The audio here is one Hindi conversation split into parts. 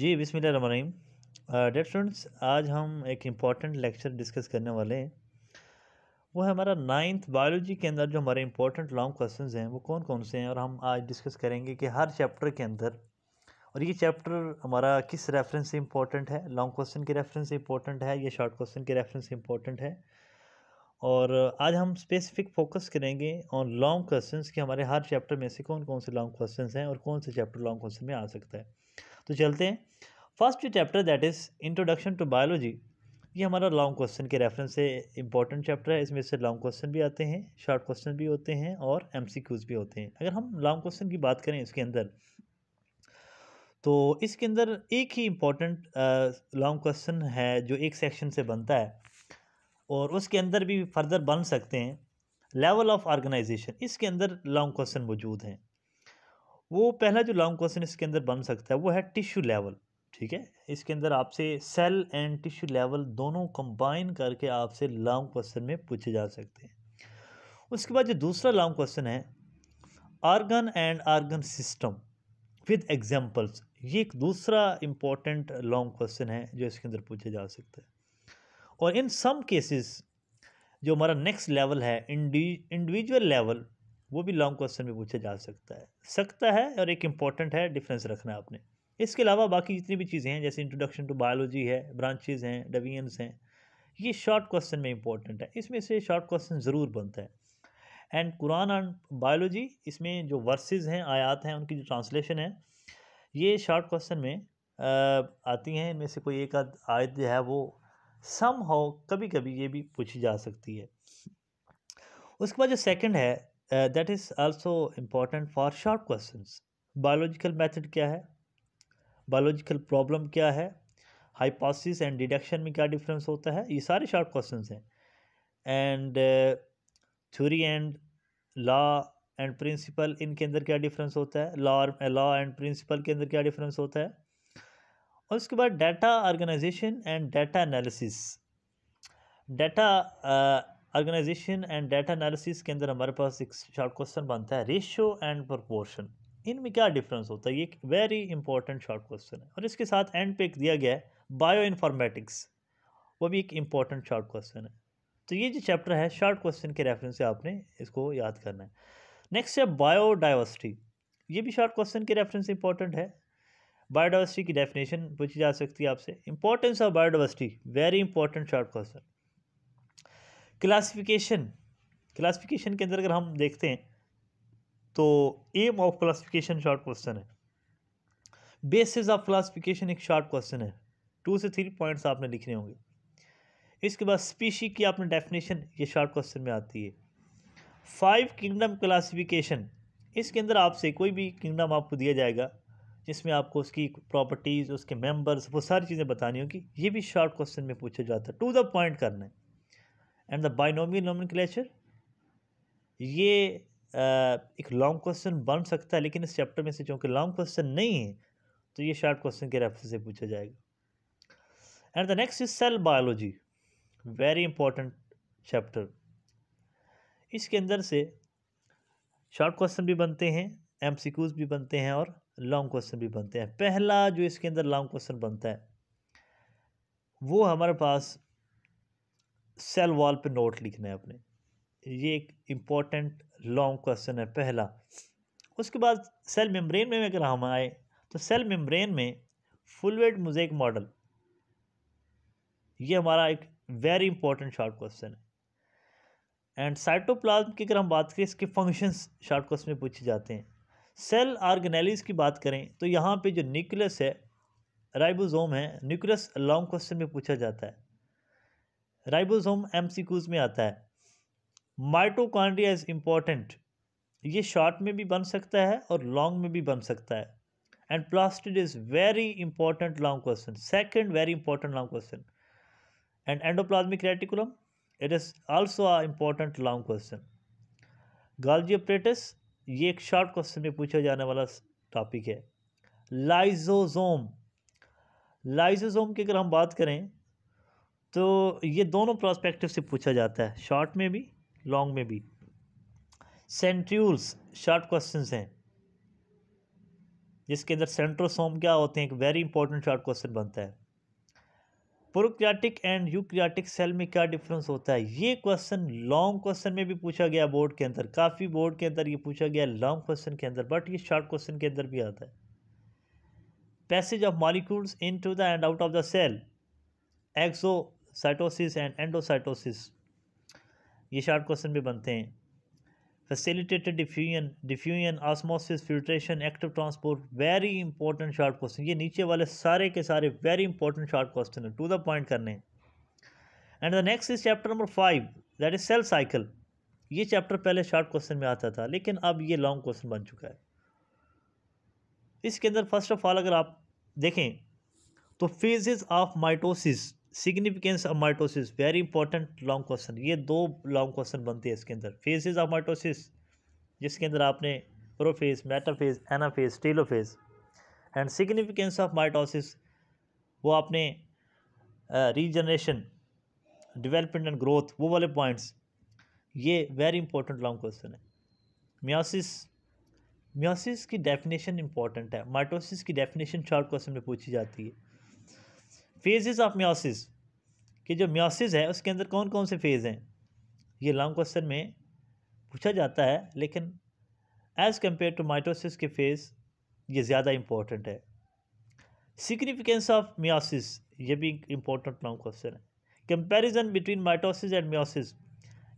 जी बिस्मिल रहीम डेट फ्रेंड्स आज हम एक इम्पॉर्टेंट लेक्चर डिस्कस करने वाले हैं वो है हमारा नाइन्थ बायोलॉजी के अंदर जो हमारे इम्पॉर्टेंट लॉन्ग क्वेश्चन हैं वो कौन कौन से हैं और हम आज डिस्कस करेंगे कि हर चैप्टर के अंदर और ये चैप्टर हमारा किस रेफरेंस से इम्पॉर्टेंट है लॉन्ग क्वेश्चन के रेफरेंस से इम्पॉर्टेंट है या शॉर्ट क्वेश्चन के रेफरेंस से इम्पॉर्टेंट है और आज हम स्पेसिफिक फोकस करेंगे ऑन लॉन्ग क्वेश्चन कि हमारे हर चैप्टर में से कौन कौन से लॉन्ग क्वेश्चन हैं और कौन से चैप्टर लॉन्ग क्वेश्चन में आ सकता है तो चलते हैं first chapter that is introduction to biology ये हमारा लॉन्ग क्वेश्चन के रेफरेंस से इंपॉर्टेंट चैप्टर है इसमें से लॉन्ग क्वेश्चन भी आते हैं शॉर्ट क्वेश्चन भी होते हैं और एम भी होते हैं अगर हम लॉन्ग क्वेश्चन की बात करें इसके अंदर तो इसके अंदर एक ही इम्पॉर्टेंट लॉन्ग क्वेश्चन है जो एक सेक्शन से बनता है और उसके अंदर भी फर्दर बन सकते हैं लेवल ऑफ ऑर्गेनाइजेशन इसके अंदर लॉन्ग क्वेश्चन मौजूद हैं वो पहला जो लॉन्ग क्वेश्चन इसके अंदर बन सकता है वो है टिश्यू लेवल ठीक है इसके अंदर आपसे सेल एंड टिश्यू लेवल दोनों कंबाइन करके आपसे लॉन्ग क्वेश्चन में पूछे जा सकते हैं उसके बाद जो दूसरा लॉन्ग क्वेश्चन है organ and organ system with examples ये एक दूसरा इम्पॉर्टेंट लॉन्ग क्वेश्चन है जो इसके अंदर पूछे जा सकता है और इन सम केसेस जो हमारा नेक्स्ट लेवल है इंडिविजुअल लेवल वो भी लॉन्ग क्वेश्चन में पूछा जा सकता है सकता है और एक इम्पॉर्टेंट है डिफरेंस रखना आपने इसके अलावा बाकी जितनी भी चीज़ें हैं जैसे इंट्रोडक्शन टू बायोलॉजी है ब्रांचेज हैं डवियंस हैं ये शॉर्ट क्वेश्चन में इंपॉर्टेंट है इसमें से शॉर्ट क्वेश्चन ज़रूर बनता है एंड कुरान एंड बायोलॉजी इसमें जो वर्सेस हैं आयात हैं उनकी जो ट्रांसलेशन है ये शॉर्ट क्वेश्चन में आ, आती हैं इनमें से कोई एक आद आयत जो है वो सम हो कभी कभी ये भी पूछी जा सकती है उसके बाद जो सेकंड है that is also important for short question biological method क्या है बायोलॉजिकल प्रॉब्लम क्या है हाइपोसिस एंड डिडक्शन में क्या डिफरेंस होता है ये सारे शॉर्ट क्वेश्चन हैं and theory and law and principle इनके अंदर क्या डिफरेंस होता है लॉ लॉ एंड प्रिंसिपल के अंदर क्या डिफरेंस होता है और उसके बाद data organisation and data analysis data organisation and data analysis के अंदर हमारे पास एक शॉर्ट क्वेश्चन बनता है रेशियो एंड प्रपोर्शन इनमें क्या डिफरेंस होता है ये एक वेरी इंपॉर्टेंट शॉर्ट क्वेश्चन है और इसके साथ एंड पे एक दिया गया है बायो इन्फॉर्मेटिक्स वो भी एक इम्पॉर्टेंट शॉर्ट क्वेश्चन है तो ये जो चैप्टर है शॉर्ट क्वेश्चन के रेफरेंस से आपने इसको याद करना है नेक्स्ट है बायोडाइवर्सिटी ये भी शॉर्ट क्वेश्चन के रेफरेंस इंपॉर्टेंट है बायोडाइवर्सिटी की डेफिनेशन पूछी जा सकती है आपसे importance of biodiversity very important short question classification classification के अंदर अगर हम देखते हैं तो aim of classification short question है बेसिस ऑफ क्लासिफिकेशन एक शॉर्ट क्वेश्चन है टू से थ्री पॉइंट्स आपने लिखने होंगे इसके बाद स्पीशी की आपने डेफिनेशन ये शॉर्ट क्वेश्चन में आती है फाइव किंगडम क्लासिफिकेशन इसके अंदर आपसे कोई भी किंगडम आपको दिया जाएगा जिसमें आपको उसकी प्रॉपर्टीज़ उसके मेंबर्स वो सारी चीज़ें बतानी होगी ये भी शॉर्ट क्वेश्चन में पूछा जाता है टू द पॉइंट करना है एंड द बाइनोमियल नॉमनक्लेचर ये एक लॉन्ग क्वेश्चन बन सकता है लेकिन इस चैप्टर में से चूँकि लॉन्ग क्वेश्चन नहीं है तो ये शार्ट क्वेश्चन के रेफर से पूछा जाएगा and the next is cell biology very important chapter इसके अंदर से शॉर्ट क्वेश्चन भी बनते हैं एम भी बनते हैं और लॉन्ग क्वेश्चन भी बनते हैं पहला जो इसके अंदर लॉन्ग क्वेश्चन बनता है वो हमारे पास सेल वॉल पे नोट लिखना है अपने ये एक इम्पॉर्टेंट लॉन्ग क्वेश्चन है पहला उसके बाद सेल मेम्ब्रेन में अगर हम आए तो सेल मेम्ब्रेन में फुल वेट मोजेक मॉडल ये हमारा एक वेरी इंपॉर्टेंट शॉर्ट क्वेश्चन है एंड साइटोप्लाज्म की अगर हम बात करें इसके फंक्शंस शॉर्ट क्वेश्चन में पूछे जाते हैं सेल आर्गेनेलिस की बात करें तो यहाँ पे जो न्यूक्लियस है राइबोसोम है न्यूक्लियस लॉन्ग क्वेश्चन में पूछा जाता है राइबोसोम एमसीक्यूज में आता है माइटोकॉन्ड्रिया इज़ इम्पॉर्टेंट ये शॉर्ट में भी बन सकता है और लॉन्ग में भी बन सकता है and plastid is very important long question second very important long question and endoplasmic reticulum it is also a important long question golgi apparatus ये एक शॉर्ट क्वेश्चन में पूछा जाने वाला टॉपिक है लाइजोजोम लाइजोजोम की अगर हम बात करें तो ये दोनों प्रोस्पेक्टिव से पूछा जाता है शॉर्ट में भी लॉन्ग में भी सेंट्रूल्स शॉर्ट क्वेश्चन हैं जिसके अंदर सेंट्रोसोम क्या होते हैं एक वेरी इंपॉर्टेंट शॉर्ट क्वेश्चन बनता है प्रोक्रियाटिक एंड यूक्रियाटिक सेल में क्या डिफरेंस होता है ये क्वेश्चन लॉन्ग क्वेश्चन में भी पूछा गया बोर्ड के अंदर काफ़ी बोर्ड के अंदर ये पूछा गया लॉन्ग क्वेश्चन के अंदर बट ये शॉर्ट क्वेश्चन के अंदर भी आता है passage of molecules into the and out of the cell exocytosis and endocytosis ये शार्ट क्वेश्चन भी बनते हैं facilitated diffusion diffusion osmosis filtration active transport very important short question ये नीचे वाले सारे के सारे वेरी इंपॉर्टेंट शार्ट क्वेश्चन है टू द पॉइंट करने and the next is chapter number five that is cell cycle ये चैप्टर पहले शार्ट क्वेश्चन में आता था लेकिन अब ये लॉन्ग क्वेश्चन बन चुका है इसके अंदर फर्स्ट ऑफ ऑल अगर आप देखें तो phases of mitosis significance of mitosis very important long question ये दो लॉन्ग क्वेश्चन बनते हैं इसके अंदर फेजेज ऑफ माइटोसिस जिसके अंदर आपने prophase metaphase anaphase telophase and significance of mitosis वो आपने रीजनरेशन डिवेलपमेंट एंड ग्रोथ वो वाले पॉइंट्स ये वेरी इंपॉर्टेंट लॉन्ग क्वेश्चन है म्योसिस म्योसिस की डेफिनेशन इंपॉर्टेंट है माइटोसिस की डेफिनेशन शॉर्ट क्वेश्चन में पूछी जाती है फेजेस ऑफ म्योसिस कि जो म्योसिस है उसके अंदर कौन कौन से फेज़ हैं ये लॉन्ग क्वेश्चन में पूछा जाता है लेकिन एज़ कम्पेयर टू माइटोसिस के फेज़ ये ज़्यादा इम्पोर्टेंट है सिग्निफिकेंस ऑफ म्योसिस ये भी इम्पोर्टेंट लॉन्ग क्वेश्चन है comparison between mitosis and meiosis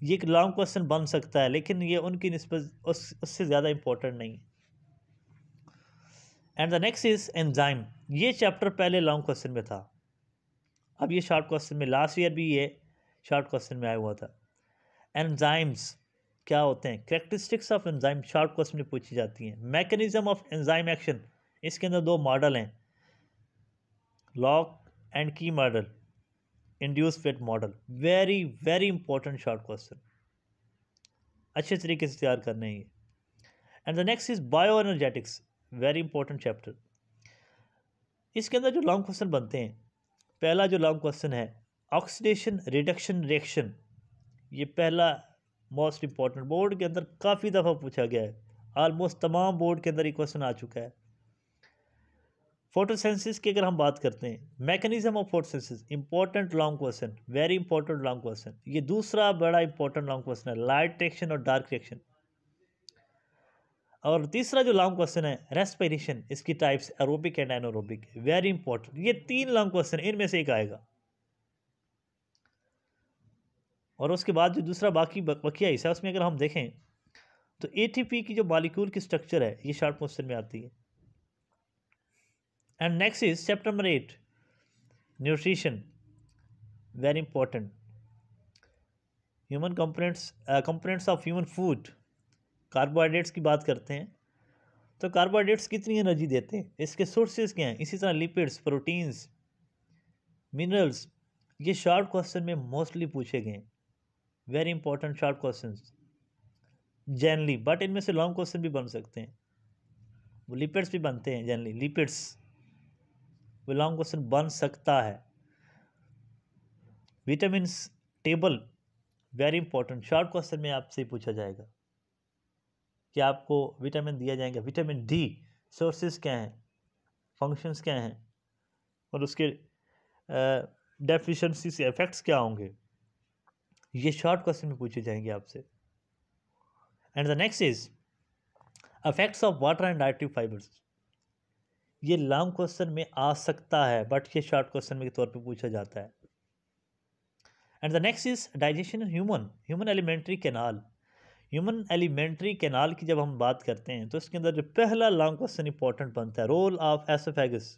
ये एक लॉन्ग क्वेश्चन बन सकता है लेकिन ये उनकी नस्बत उस, उससे ज़्यादा इम्पोर्टेंट नहीं है and the next is enzyme ये चैप्टर पहले लॉन्ग क्वेश्चन में था अब ये शॉर्ट क्वेश्चन में लास्ट ईयर भी ये शॉर्ट क्वेश्चन में आया हुआ था एनजाइम्स क्या होते हैं characteristics of enzyme short question में पूछी जाती हैं मैकेनिज्म ऑफ एंजाइम एक्शन इसके अंदर दो मॉडल हैं lock and key model induced fit model very very important short question अच्छे तरीके से तैयार करने हैं and the next is bioenergetics very important chapter इसके अंदर जो लॉन्ग क्वेश्चन बनते हैं पहला जो लॉन्ग क्वेश्चन है ऑक्सीडेशन रिडक्शन रिएक्शन ये पहला मोस्ट इम्पॉर्टेंट बोर्ड के अंदर काफ़ी दफ़ा पूछा गया है आलमोस्ट तमाम बोर्ड के अंदर ये क्वेश्चन आ चुका है फोटोसेंसिस की अगर हम बात करते हैं mechanism of photosynthesis important long question very important long question ये दूसरा बड़ा इंपॉर्टेंट लॉन्ग क्वेश्चन है लाइट रिएक्शन और डार्क रिएक्शन और तीसरा जो लॉन्ग क्वेश्चन है रेस्पिरेशन इसकी types aerobic and anaerobic very important ये तीन लॉन्ग क्वेश्चन इनमें से एक आएगा और उसके बाद जो दूसरा बाकी बकिया हिस्सा उसमें अगर हम देखें तो एटीपी की जो मालिक्यूल की स्ट्रक्चर है ये शार्ट क्वेश्चन में आती है and next is chapter number eight nutrition very important human components components of human food carbohydrates की बात करते हैं तो कार्बोहाइड्रेट्स कितनी एनर्जी देते हैं इसके सोर्सेज क्या हैं इसी तरह लिपिड्स प्रोटीन्स मिनरल्स ये शार्ट क्वेश्चन में मोस्टली पूछे गए very important short question generally but इनमें से लॉन्ग क्वेश्चन भी बन सकते हैं वो लिपिड्स भी बनते हैं जनरली लिपिड्स वो लॉन्ग क्वेश्चन बन सकता है vitamin table very important short question में आपसे पूछा जाएगा कि आपको विटामिन दिया जाएगा विटामिन डी सोर्सेज क्या हैं फंक्शंस क्या हैं और उसके डेफिशंसी से इफ़ेक्ट्स क्या होंगे ये शॉर्ट क्वेश्चन में पूछे जाएंगे आपसे and the next is effects of water and dietary fibres ये लॉन्ग क्वेश्चन में आ सकता है बट ये शॉर्ट क्वेश्चन के तौर पे पूछा जाता है and the next is digestion human human alimentary canal human alimentary canal की जब हम बात करते हैं तो इसके अंदर जो पहला लॉन्ग क्वेश्चन इंपॉर्टेंट बनता है role of oesophagus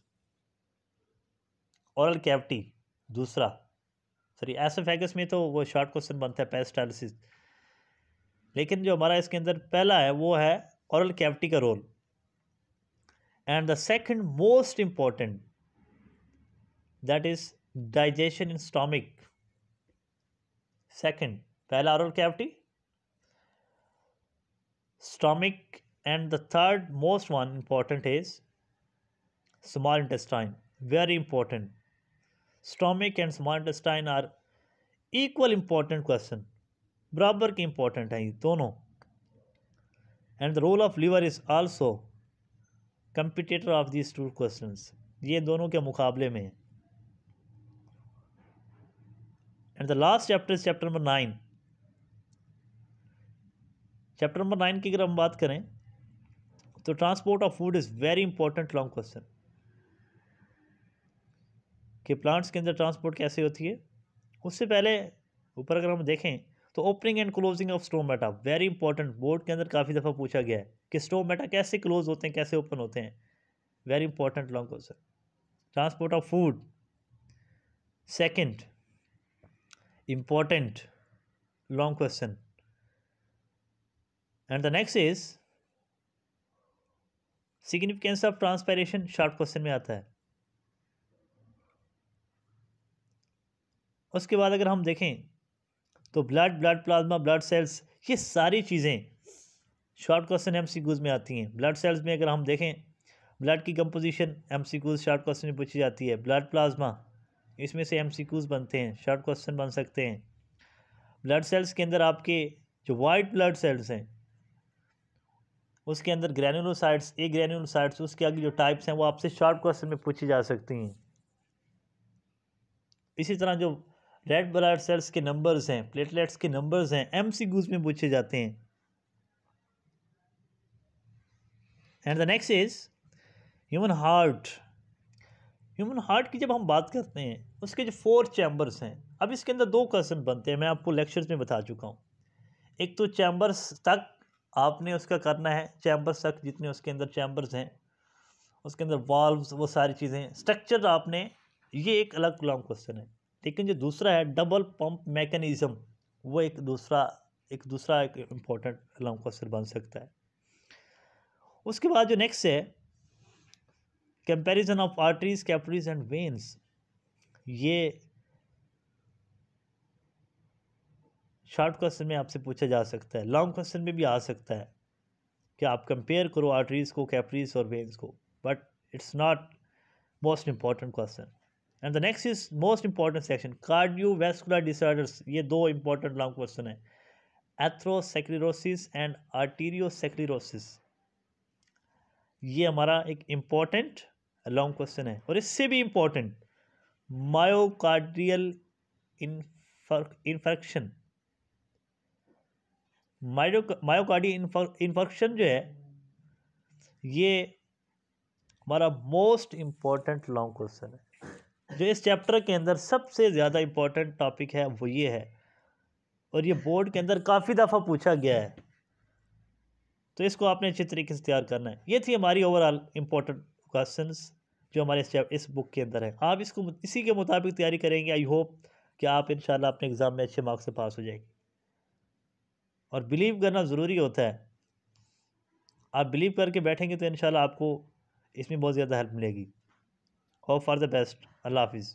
oral cavity दूसरा सॉरी एसोफेगस में तो वो शॉर्ट क्वेश्चन बनता है पेस्टालिसिस लेकिन जो हमारा इसके अंदर पहला है वो है औरल कैविटी का role and the second most important that is digestion in stomach second पहला oral cavity stomach and the third most one important is small intestine very important stomach and small intestine are equal important question बराबर के इम्पोर्टेंट हैं ये दोनों and the role of liver is also competitor of this two questions ये दोनों के मुकाबले में है and the last chapter is chapter number nine chapter number nine की अगर हम बात करें तो transport of food is very important long question कि प्लांट्स के अंदर ट्रांसपोर्ट कैसे होती है उससे पहले ऊपर अगर हम देखें तो opening and closing of stomata very important board के अंदर काफ़ी दफ़ा पूछा गया है कि स्टोमेटा कैसे क्लोज होते हैं कैसे ओपन होते हैं very important long question transport of food second important long question and the next is significance of transpiration short question में आता है उसके बाद अगर हम देखें तो blood blood plasma blood cells ये सारी चीज़ें शॉर्ट क्वेश्चन एम में आती हैं ब्लड सेल्स में अगर हम देखें ब्लड की कंपोजिशन एम शॉर्ट क्वेश्चन में पूछी जाती है ब्लड प्लाज्मा इसमें से एम बनते हैं शॉर्ट क्वेश्चन बन सकते हैं ब्लड सेल्स के अंदर आपके जो वाइट ब्लड सेल्स हैं उसके अंदर ग्रैनुलोसाइट्स ए ग्रैनुलोसाइट्स उसके आगे जो टाइप्स हैं वो आपसे शॉर्ट क्वेश्चन में पूछी जा सकती हैं इसी तरह जो रेड ब्लड सेल्स के नंबर्स हैं प्लेटलेट्स के नंबर्स हैं एम में पूछे जाते हैं and the next is human heart human heart की जब हम बात करते हैं उसके जो फोर चैम्बर्स हैं अब इसके अंदर दो क्वेश्चन बनते हैं मैं आपको लेक्चर्स में बता चुका हूँ एक तो चैम्बर्स तक आपने उसका करना है चैम्बर्स तक जितने उसके अंदर चैम्बर्स हैं उसके अंदर वाल्व्स वो सारी चीज़ें स्ट्रक्चर आपने ये एक अलग लॉन्ग क्वेश्चन है लेकिन जो दूसरा है डबल पंप मैकेनिज़्म वो एक दूसरा एक दूसरा एक इम्पोर्टेंट लॉन्ग क्वेश्चन बन सकता है उसके बाद जो नेक्स्ट है comparison of arteries capillaries and veins ये शॉर्ट क्वेश्चन में आपसे पूछा जा सकता है लॉन्ग क्वेश्चन में भी आ सकता है कि आप कंपेयर करो आर्टरीज को कैपरीज और वेन्स को but it's not most important question and the next is most important section cardiovascular disorders ये दो इंपॉर्टेंट लॉन्ग क्वेश्चन है एथ्रोसेक्लिरोसिस एंड आर्टीरियोसेक्लिरोसिस ये हमारा एक इम्पॉर्टेंट लॉन्ग क्वेश्चन है और इससे भी इम्पॉर्टेंट मायोकार्डियल इन्फर्क इन्फेक्शन माइडो मायोकार्डी इन्फेक्शन जो है ये हमारा मोस्ट इम्पॉर्टेंट लॉन्ग क्वेश्चन है जो इस चैप्टर के अंदर सबसे ज़्यादा इम्पॉर्टेंट टॉपिक है वो ये है और ये बोर्ड के अंदर काफ़ी दफ़ा पूछा गया है तो इसको आपने अच्छे तरीके से तैयार करना है ये थी हमारी ओवरऑल इम्पोर्टेंट क्वेश्चन जो हमारे इस बुक के अंदर है आप इसको इसी के मुताबिक तैयारी करेंगे आई होप कि आप इन अपने एग्ज़ाम में अच्छे मार्क्स से पास हो जाएंगे और बिलीव करना ज़रूरी होता है आप बिलीव करके बैठेंगे तो इन आपको इसमें बहुत ज़्यादा हेल्प मिलेगी होप फॉर द बेस्ट अल्लाह हाफिज़